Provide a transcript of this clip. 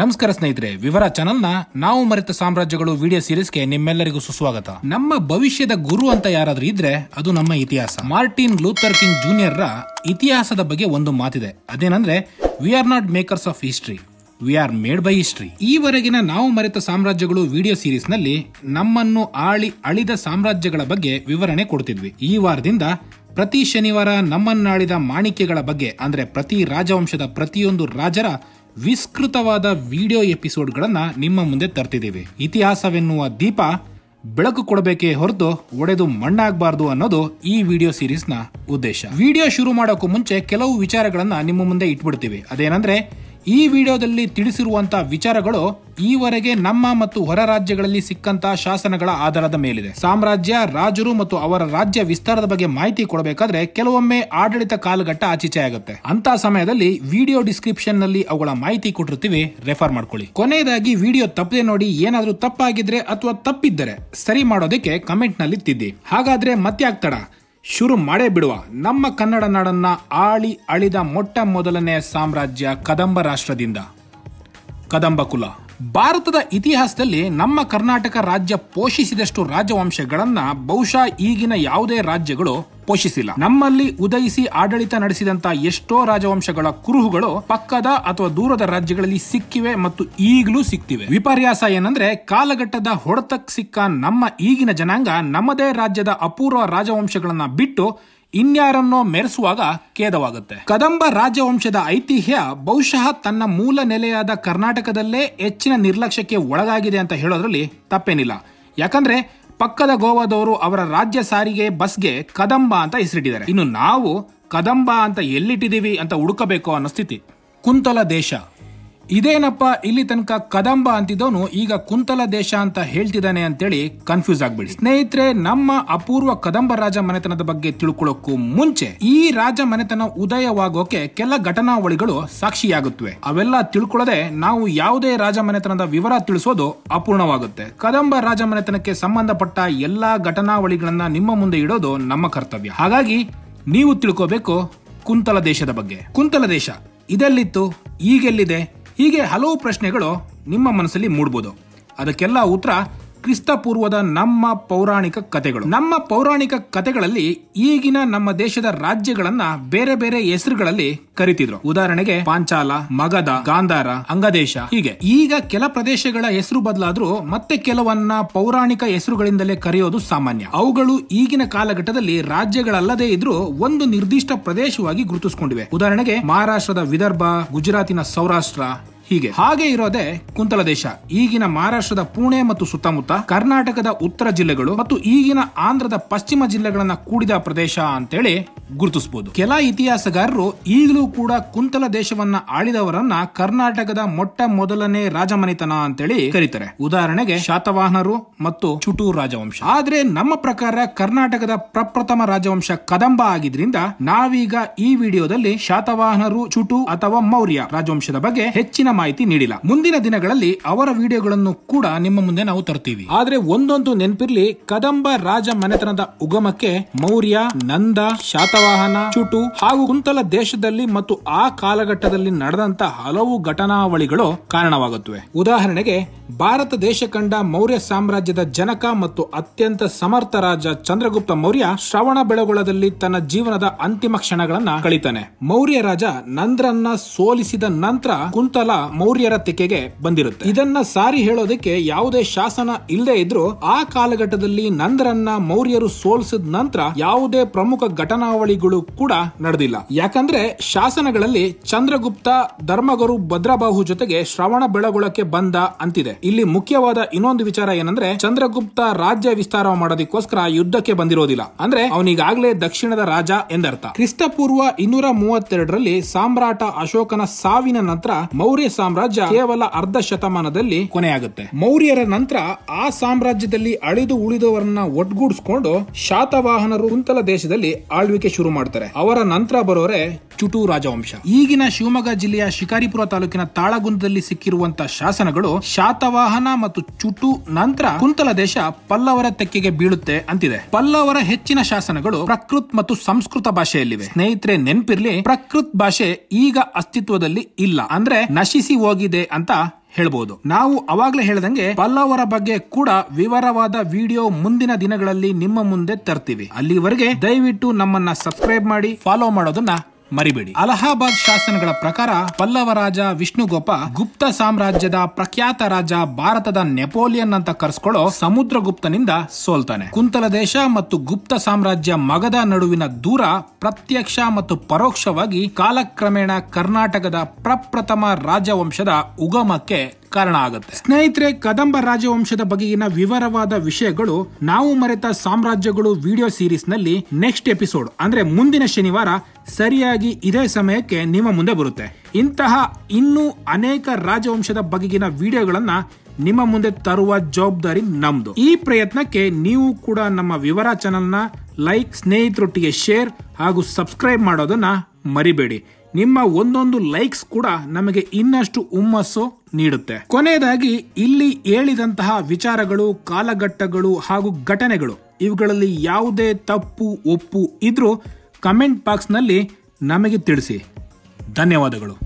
ನಮಸ್ಕಾರ ಸ್ನೇಹಿತರೆ ವಿವರ ಚಾನಲ್ನ ನಾವು ಮರೆತ ಸಾಮ್ರಾಜ್ಯಗಳು ವಿಡಿಯೋ ಸೀರೀಸ್ಗೆ ನಿಮ್ಮೆಲ್ಲರಿಗೂ ಸುಸ್ವಾಗತ ನಮ್ಮ ಭವಿಷ್ಯದ ಗುರು ಅಂತ ಯಾರಾದ್ರೂ ಇದ್ರೆ ಅದು ನಮ್ಮ ಇತಿಹಾಸ ಮಾರ್ಟಿನ್ ಲೂಥರ್ ಕಿಂಗ್ ಜೂನಿಯರ್ ರ ಇತಿಹಾಸದ ಬಗ್ಗೆ ಒಂದು ಮಾತಿದೆ ಅದೇನಂದ್ರೆ we are not makers of history we are made by history ಈವರೆಗಿನ ನಾವು ಮರೆತ ಸಾಮ್ರಾಜ್ಯಗಳು ವಿಡಿಯೋ ಸೀರೀಸ್ ನಲ್ಲಿ ನಮ್ಮನ್ನು ಆಳಿ ಅಳಿದ ಸಾಮ್ರಾಜ್ಯಗಳ ಬಗ್ಗೆ ವಿವರಣೆ ಕೊಡ್ತಿದ್ವಿ ಈ ವಾರದಿಂದ ಪ್ರತಿ ಶನಿವಾರ ನಮ್ಮನ್ನಾಳಿದ ಮಾಣಿಕ್ಯಗಳ ಬಗ್ಗೆ ಅಂದ್ರೆ ಪ್ರತಿ ರಾಜವಂಶದ ಪ್ರತಿಯೊಂದು ರಾಜರ ವಿಸ್ತೃತವಾದ ವಿಡಿಯೋ ಎಪಿಸೋಡ್ಗಳನ್ನು ನಿಮ್ಮ ಮುಂದೆ ತರ್ತಿದ್ದೇವೆ ಇತಿಹಾಸವೆನ್ನುವ ದೀಪ ಬೆಳಕು ಕೊಡಬೇಕೇ ಹೊರತು ಒಡೆದು ಮಣ್ಣಾಗಬಾರ್ದು ಅನ್ನೋದು ಈ ವಿಡಿಯೋ ಸೀರೀಸ್ನ ಉದ್ದೇಶ ವಿಡಿಯೋ ಶುರು ಮಾಡೋಕ್ಕೂ ಮುಂಚೆ ಕೆಲವು ವಿಚಾರಗಳನ್ನು ನಿಮ್ಮ ಮುಂದೆ ಇಟ್ಬಿಡ್ತೀವಿ ಅದೇನಂದ್ರೆ ಈ ವಿಡಿಯೋದಲ್ಲಿ ತಿಳಿಸಿರುವಂಥ ವಿಚಾರಗಳು ಈವರೆಗೆ ನಮ್ಮ ಮತ್ತು ಹೊರ ರಾಜ್ಯಗಳಲ್ಲಿ ಸಿಕ್ಕಂತ ಶಾಸನಗಳ ಆಧಾರದ ಮೇಲಿದೆ ಸಾಮ್ರಾಜ್ಯ ರಾಜರು ಮತ್ತು ಅವರ ರಾಜ್ಯ ವಿಸ್ತಾರದ ಬಗ್ಗೆ ಮಾಹಿತಿ ಕೊಡಬೇಕಾದ್ರೆ ಕೆಲವೊಮ್ಮೆ ಆಡಳಿತ ಕಾಲಘಟ್ಟ ಆಚೀಚೆ ಆಗುತ್ತೆ ಅಂತ ಸಮಯದಲ್ಲಿ ವಿಡಿಯೋ ಡಿಸ್ಕ್ರಿಪ್ಷನ್ ನಲ್ಲಿ ಅವುಗಳ ಮಾಹಿತಿ ಕೊಟ್ಟಿರ್ತೀವಿ ರೆಫರ್ ಮಾಡ್ಕೊಳ್ಳಿ ಕೊನೆಯದಾಗಿ ವಿಡಿಯೋ ತಪ್ಪದೆ ನೋಡಿ ಏನಾದ್ರೂ ತಪ್ಪಾಗಿದ್ರೆ ಅಥವಾ ತಪ್ಪಿದ್ದರೆ ಸರಿ ಮಾಡೋದಕ್ಕೆ ಕಮೆಂಟ್ ನಲ್ಲಿ ತಿದ್ದಿ ಹಾಗಾದ್ರೆ ಮತ್ತೆ ಆಗ್ತಾಡ ಶುರು ಮಾಡೇ ಬಿಡುವ ನಮ್ಮ ಕನ್ನಡ ನಾಡನ್ನ ಆಳಿ ಅಳಿದ ಮೊಟ್ಟ ಮೊದಲನೆಯ ಸಾಮ್ರಾಜ್ಯ ಕದಂಬ ರಾಷ್ಟ್ರದಿಂದ ಕದಂಬ ಕುಲ ಭಾರತದ ಇತಿಹಾಸದಲ್ಲಿ ನಮ್ಮ ಕರ್ನಾಟಕ ರಾಜ್ಯ ಪೋಷಿಸಿದಷ್ಟು ರಾಜವಂಶಗಳನ್ನು ಬಹುಶಃ ಈಗಿನ ಯಾವುದೇ ರಾಜ್ಯಗಳು ಪೋಷಿಸಿಲ್ಲ ನಮ್ಮಲ್ಲಿ ಉದಯಿಸಿ ಆಡಳಿತ ನಡೆಸಿದಂತ ಎಷ್ಟೋ ರಾಜವಂಶಗಳ ಕುರುಹುಗಳು ಪಕ್ಕದ ಅಥವಾ ದೂರದ ರಾಜ್ಯಗಳಲ್ಲಿ ಸಿಕ್ಕಿವೆ ಮತ್ತು ಈಗಲೂ ಸಿಕ್ತಿವೆ ವಿಪರ್ಯಾಸ ಏನಂದ್ರೆ ಕಾಲಘಟ್ಟದ ಹೊಡೆತಕ್ಕೆ ಸಿಕ್ಕ ನಮ್ಮ ಈಗಿನ ಜನಾಂಗ ನಮ್ಮದೇ ರಾಜ್ಯದ ಅಪೂರ್ವ ರಾಜವಂಶಗಳನ್ನ ಬಿಟ್ಟು ಇನ್ಯಾರನ್ನೋ ಮೆರೆಸುವಾಗ ಖೇದವಾಗುತ್ತೆ ಕದಂಬ ರಾಜವಂಶದ ಐತಿಹ್ಯ ಬಹುಶಃ ತನ್ನ ಮೂಲ ನೆಲೆಯಾದ ಕರ್ನಾಟಕದಲ್ಲೇ ಹೆಚ್ಚಿನ ನಿರ್ಲಕ್ಷ್ಯಕ್ಕೆ ಒಳಗಾಗಿದೆ ಅಂತ ಹೇಳೋದ್ರಲ್ಲಿ ತಪ್ಪೇನಿಲ್ಲ ಯಾಕಂದ್ರೆ ಪಕ್ಕದ ಗೋವಾದವರು ಅವರ ರಾಜ್ಯ ಸಾರಿಗೆ ಬಸ್ಗೆ ಕದಂಬ ಅಂತ ಹೆಸರಿಟ್ಟಿದ್ದಾರೆ ಇನ್ನು ನಾವು ಕದಂಬ ಅಂತ ಎಲ್ಲಿಟ್ಟಿದ್ದೀವಿ ಅಂತ ಹುಡುಕಬೇಕು ಅನ್ನೋ ಸ್ಥಿತಿ ಕುಂತಲ ದೇಶ ಇದೇನಪ್ಪ ಇಲ್ಲಿ ತನಕ ಕದಂಬ ಅಂತಿದ್ದವನು ಈಗ ಕುಂತಲ ದೇಶ ಅಂತ ಹೇಳ್ತಿದ್ದಾನೆ ಅಂತೇಳಿ ಕನ್ಫ್ಯೂಸ್ ಆಗ್ಬಿಡಿ ಸ್ನೇಹಿತರೆ ನಮ್ಮ ಅಪೂರ್ವ ಕದಂಬ ರಾಜ ಮನೆತನದ ಬಗ್ಗೆ ತಿಳ್ಕೊಳ್ಳೋಕ್ಕೂ ಮುಂಚೆ ಈ ರಾಜ ಮನೆತನ ಉದಯವಾಗೋಕೆ ಕೆಲ ಘಟನಾವಳಿಗಳು ಸಾಕ್ಷಿಯಾಗುತ್ತವೆ ಅವೆಲ್ಲ ತಿಳ್ಕೊಳ್ಳದೆ ನಾವು ಯಾವುದೇ ರಾಜ ಮನೆತನದ ವಿವರ ತಿಳಿಸೋದು ಅಪೂರ್ಣವಾಗುತ್ತೆ ಕದಂಬ ರಾಜ ಮನೆತನಕ್ಕೆ ಸಂಬಂಧಪಟ್ಟ ಎಲ್ಲಾ ಘಟನಾವಳಿಗಳನ್ನ ನಿಮ್ಮ ಮುಂದೆ ಇಡೋದು ನಮ್ಮ ಕರ್ತವ್ಯ ಹಾಗಾಗಿ ನೀವು ತಿಳ್ಕೋಬೇಕು ಕುಂತಲ ದೇಶದ ಬಗ್ಗೆ ಕುಂತಲ ದೇಶ ಇದೆಲ್ಲಿತ್ತು ಈಗೆಲ್ಲಿದೆ ಹೀಗೆ ಹಲವು ಪ್ರಶ್ನೆಗಳು ನಿಮ್ಮ ಮನಸ್ಸಲ್ಲಿ ಮೂಡ್ಬೋದು ಅದಕ್ಕೆಲ್ಲ ಉತ್ತರ ಕ್ರಿಸ್ತಪೂರ್ವದ ನಮ್ಮ ಪೌರಾಣಿಕ ಕಥೆಗಳು ನಮ್ಮ ಪೌರಾಣಿಕ ಕಥೆಗಳಲ್ಲಿ ಈಗಿನ ನಮ್ಮ ದೇಶದ ರಾಜ್ಯಗಳನ್ನ ಬೇರೆ ಬೇರೆ ಹೆಸರುಗಳಲ್ಲಿ ಕರಿತಿದ್ರು ಉದಾಹರಣೆಗೆ ಪಾಂಚಾಲ ಮಗದ ಗಾಂಧಾರ ಅಂಗದೇಶ ಹೀಗೆ ಈಗ ಕೆಲ ಪ್ರದೇಶಗಳ ಹೆಸರು ಬದಲಾದ್ರೂ ಮತ್ತೆ ಕೆಲವನ್ನ ಪೌರಾಣಿಕ ಹೆಸರುಗಳಿಂದಲೇ ಕರೆಯೋದು ಸಾಮಾನ್ಯ ಅವುಗಳು ಈಗಿನ ಕಾಲಘಟ್ಟದಲ್ಲಿ ರಾಜ್ಯಗಳಲ್ಲದೇ ಇದ್ರೂ ಒಂದು ನಿರ್ದಿಷ್ಟ ಪ್ರದೇಶವಾಗಿ ಗುರುತಿಸಿಕೊಂಡಿವೆ ಉದಾಹರಣೆಗೆ ಮಹಾರಾಷ್ಟ್ರದ ವಿದರ್ಭ ಗುಜರಾತಿನ ಸೌರಾಷ್ಟ್ರ ಹೀಗೆ ಹಾಗೆ ಇರೋದೇ ಕುಂತಲ ದೇಶ ಈಗಿನ ಮಹಾರಾಷ್ಟ್ರದ ಪುಣೆ ಮತ್ತು ಸುತ್ತಮುತ್ತ ಕರ್ನಾಟಕದ ಉತ್ತರ ಜಿಲ್ಲೆಗಳು ಮತ್ತು ಈಗಿನ ಆಂಧ್ರದ ಪಶ್ಚಿಮ ಜಿಲ್ಲೆಗಳನ್ನ ಕೂಡಿದ ಪ್ರದೇಶ ಅಂತೇಳಿ ಗುರುತಿಸಬಹುದು ಕೆಲ ಇತಿಹಾಸಗಾರರು ಈಗಲೂ ಕೂಡ ಕುಂತಲ ದೇಶವನ್ನ ಆಳಿದವರನ್ನ ಕರ್ನಾಟಕದ ಮೊಟ್ಟ ಮೊದಲನೇ ರಾಜಮನೆತನ ಅಂತೇಳಿ ಕರೀತಾರೆ ಉದಾಹರಣೆಗೆ ಶಾತವಾಹನರು ಮತ್ತು ಚುಟೂರ್ ರಾಜವಂಶ ಆದ್ರೆ ನಮ್ಮ ಪ್ರಕಾರ ಕರ್ನಾಟಕದ ಪ್ರಪ್ರಥಮ ರಾಜವಂಶ ಕದಂಬ ಆಗಿದ್ರಿಂದ ನಾವೀಗ ಈ ವಿಡಿಯೋದಲ್ಲಿ ಶಾತವಾಹನರು ಚುಟು ಅಥವಾ ಮೌರ್ಯ ರಾಜವಂಶದ ಬಗ್ಗೆ ಹೆಚ್ಚಿನ ಮಾಹಿತಿ ನೀಡಿಲ್ಲ ಮುಂದಿನ ದಿನಗಳಲ್ಲಿ ಅವರ ವಿಡಿಯೋಗಳನ್ನು ಕೂಡ ನಿಮ್ಮ ಮುಂದೆ ನಾವು ತರ್ತೀವಿ ಆದ್ರೆ ಒಂದೊಂದು ನೆನಪಿರ್ಲಿ ಕದಂಬ ರಾಜ ಮನೆತನದ ಉಗಮಕ್ಕೆ ಮೌರ್ಯ ನಂದ ಶಾತವಾಹನ ಚುಟು ಹಾಗೂ ಕುಂತಲ ದೇಶದಲ್ಲಿ ಮತ್ತು ಆ ಕಾಲಘಟ್ಟದಲ್ಲಿ ನಡೆದಂತ ಹಲವು ಘಟನಾವಳಿಗಳು ಕಾರಣವಾಗುತ್ತವೆ ಉದಾಹರಣೆಗೆ ಭಾರತ ದೇಶ ಕಂಡ ಮೌರ್ಯ ಸಾಮ್ರಾಜ್ಯದ ಜನಕ ಮತ್ತು ಅತ್ಯಂತ ಸಮರ್ಥ ರಾಜ ಚಂದ್ರಗುಪ್ತ ಮೌರ್ಯ ಶ್ರವಣ ಬೆಳಗೊಳದಲ್ಲಿ ತನ್ನ ಜೀವನದ ಅಂತಿಮ ಕ್ಷಣಗಳನ್ನ ಕಳಿತಾನೆ ಮೌರ್ಯ ರಾಜ ನಂದ್ರನ್ನ ಸೋಲಿಸಿದ ನಂತರ ಕುಂತಲ ಮೌರ್ಯರ ತೆಕೆಗೆ ಬಂದಿರುತ್ತೆ ಇದನ್ನ ಸಾರಿ ಹೇಳೋದಕ್ಕೆ ಯಾವುದೇ ಶಾಸನ ಇಲ್ಲದೆ ಇದ್ರೂ ಆ ಕಾಲಘಟ್ಟದಲ್ಲಿ ನಂದ್ರನ್ನ ಮೌರ್ಯರು ಸೋಲಿಸಿದ ನಂತರ ಯಾವುದೇ ಪ್ರಮುಖ ಘಟನಾವಳಿಗಳು ಕೂಡ ನಡೆದಿಲ್ಲ ಯಾಕಂದ್ರೆ ಶಾಸನಗಳಲ್ಲಿ ಚಂದ್ರಗುಪ್ತ ಧರ್ಮಗುರು ಭದ್ರಬಾಹು ಜೊತೆಗೆ ಶ್ರವಣ ಬೆಳಗೊಳಕ್ಕೆ ಬಂದ ಅಂತಿದೆ ಇಲ್ಲಿ ಮುಖ್ಯವಾದ ಇನ್ನೊಂದು ವಿಚಾರ ಏನಂದ್ರೆ ಚಂದ್ರಗುಪ್ತ ರಾಜ್ಯ ವಿಸ್ತಾರ ಮಾಡೋದಕ್ಕೋಸ್ಕರ ಯುದ್ಧಕ್ಕೆ ಬಂದಿರೋದಿಲ್ಲ ಅಂದ್ರೆ ಅವನಿಗಾಗಲೇ ದಕ್ಷಿಣದ ರಾಜ ಎಂದರ್ಥ ಕ್ರಿಸ್ತಪೂರ್ವ ಇನ್ನೂರ ಮೂವತ್ತೆರಡರಲ್ಲಿ ಸಾಮ್ರಾಟ ಅಶೋಕನ ಸಾವಿನ ನಂತರ ಮೌರ್ಯ ಸಾಮ್ರಾಜ್ಯ ಕೇವಲ ಅರ್ಧ ಶತಮಾನದಲ್ಲಿ ಕೊನೆಯಾಗುತ್ತೆ ಮೌರ್ಯರ ನಂತರ ಆ ಸಾಮ್ರಾಜ್ಯದಲ್ಲಿ ಅಳಿದು ಉಳಿದವರನ್ನ ಒಟ್ಗೂಡಿಸಿಕೊಂಡು ಶಾತವಾಹನರು ಕುಂತಲ ದೇಶದಲ್ಲಿ ಆಳ್ವಿಕೆ ಶುರು ಮಾಡ್ತಾರೆ ಅವರ ನಂತರ ಬರೋರೆ ಚುಟು ರಾಜವಂಶ ಈಗಿನ ಶಿವಮೊಗ್ಗ ಜಿಲ್ಲೆಯ ಶಿಕಾರಿಪುರ ತಾಲೂಕಿನ ತಾಳಗುಂದದಲ್ಲಿ ಸಿಕ್ಕಿರುವಂತಹ ಶಾಸನಗಳು ಶಾತವಾಹನ ಮತ್ತು ಚುಟು ನಂತರ ಕುಂತಲ ದೇಶ ಪಲ್ಲವರ ತೆಕ್ಕೆಗೆ ಬೀಳುತ್ತೆ ಅಂತಿದೆ ಪಲ್ಲವರ ಹೆಚ್ಚಿನ ಶಾಸನಗಳು ಪ್ರಕೃತ್ ಮತ್ತು ಸಂಸ್ಕೃತ ಭಾಷೆಯಲ್ಲಿವೆ ಸ್ನೇಹಿತರೆ ನೆನ್ಪಿರ್ಲಿ ಪ್ರಕೃತ್ ಭಾಷೆ ಈಗ ಅಸ್ತಿತ್ವದಲ್ಲಿ ಇಲ್ಲ ಅಂದ್ರೆ ನಶಿಸಿ ಹೋಗಿದೆ ಅಂತ ಹೇಳ್ಬೋದು ನಾವು ಅವಾಗಲೇ ಹೇಳದಂಗೆ ಪಲ್ಲವರ ಬಗ್ಗೆ ಕೂಡ ವಿವರವಾದ ವಿಡಿಯೋ ಮುಂದಿನ ದಿನಗಳಲ್ಲಿ ನಿಮ್ಮ ಮುಂದೆ ತರ್ತೀವಿ ಅಲ್ಲಿವರೆಗೆ ದಯವಿಟ್ಟು ನಮ್ಮನ್ನ ಸಬ್ಸ್ಕ್ರೈಬ್ ಮಾಡಿ ಫಾಲೋ ಮಾಡೋದನ್ನ ಮರಿಬೇಡಿ ಅಲಹಾಬಾದ್ ಶಾಸನಗಳ ಪ್ರಕಾರ ಪಲ್ಲವ ರಾಜ ವಿಷ್ಣುಗೋಪ ಗುಪ್ತ ಸಾಮ್ರಾಜ್ಯದ ಪ್ರಖ್ಯಾತ ರಾಜ ಭಾರತದ ನೆಪೋಲಿಯನ್ ಅಂತ ಕರ್ಸ್ಕೊಳ್ಳೋ ಸಮುದ್ರಗುಪ್ತನಿಂದ ಸೋಲ್ತಾನೆ ಕುಂತಲ ದೇಶ ಮತ್ತು ಗುಪ್ತ ಸಾಮ್ರಾಜ್ಯ ಮಗದ ನಡುವಿನ ದೂರ ಪ್ರತ್ಯಕ್ಷ ಮತ್ತು ಪರೋಕ್ಷವಾಗಿ ಕಾಲಕ್ರಮೇಣ ಕರ್ನಾಟಕದ ಪ್ರಪ್ರಥಮ ರಾಜವಂಶದ ಉಗಮಕ್ಕೆ ಕಾರಣ ಆಗುತ್ತೆ ಸ್ನೇಹಿತರೆ ಕದಂಬ ರಾಜವಂಶದ ಬಗೆಗಿನ ವಿವರವಾದ ವಿಷಯಗಳು ನಾವು ಮರೆತ ಸಾಮ್ರಾಜ್ಯಗಳು ವಿಡಿಯೋ ಸೀರೀಸ್ ನಲ್ಲಿ ನೆಕ್ಸ್ಟ್ ಎಪಿಸೋಡ್ ಅಂದ್ರೆ ಮುಂದಿನ ಶನಿವಾರ ಸರಿಯಾಗಿ ಇದೇ ಸಮಯಕ್ಕೆ ನಿಮ್ಮ ಮುಂದೆ ಬರುತ್ತೆ ಇಂತಹ ಇನ್ನೂ ಅನೇಕ ರಾಜವಂಶದ ಬಗೆಗಿನ ವಿಡಿಯೋಗಳನ್ನ ನಿಮ್ಮ ಮುಂದೆ ತರುವ ಜವಾಬ್ದಾರಿ ನಮ್ದು ಈ ಪ್ರಯತ್ನಕ್ಕೆ ನೀವು ಕೂಡ ನಮ್ಮ ವಿವರ ಚಾನೆಲ್ನ ಲೈಕ್ ಸ್ನೇಹಿತರೊಟ್ಟಿಗೆ ಶೇರ್ ಹಾಗೂ ಸಬ್ಸ್ಕ್ರೈಬ್ ಮಾಡೋದನ್ನ ಮರಿಬೇಡಿ ನಿಮ್ಮ ಒಂದೊಂದು ಲೈಕ್ಸ್ ಕೂಡ ನಮಗೆ ಇನ್ನಷ್ಟು ಹುಮ್ಮಸ್ಸು ನೀಡುತ್ತೆ ಕೊನೆಯದಾಗಿ ಇಲ್ಲಿ ಹೇಳಿದಂತಹ ವಿಚಾರಗಳು ಕಾಲಘಟ್ಟಗಳು ಹಾಗೂ ಘಟನೆಗಳು ಇವುಗಳಲ್ಲಿ ಯಾವುದೇ ತಪ್ಪು ಒಪ್ಪು ಇದ್ರೂ ಕಮೆಂಟ್ ಬಾಕ್ಸ್ನಲ್ಲಿ ನಮಗೆ ತಿಳಿಸಿ ಧನ್ಯವಾದಗಳು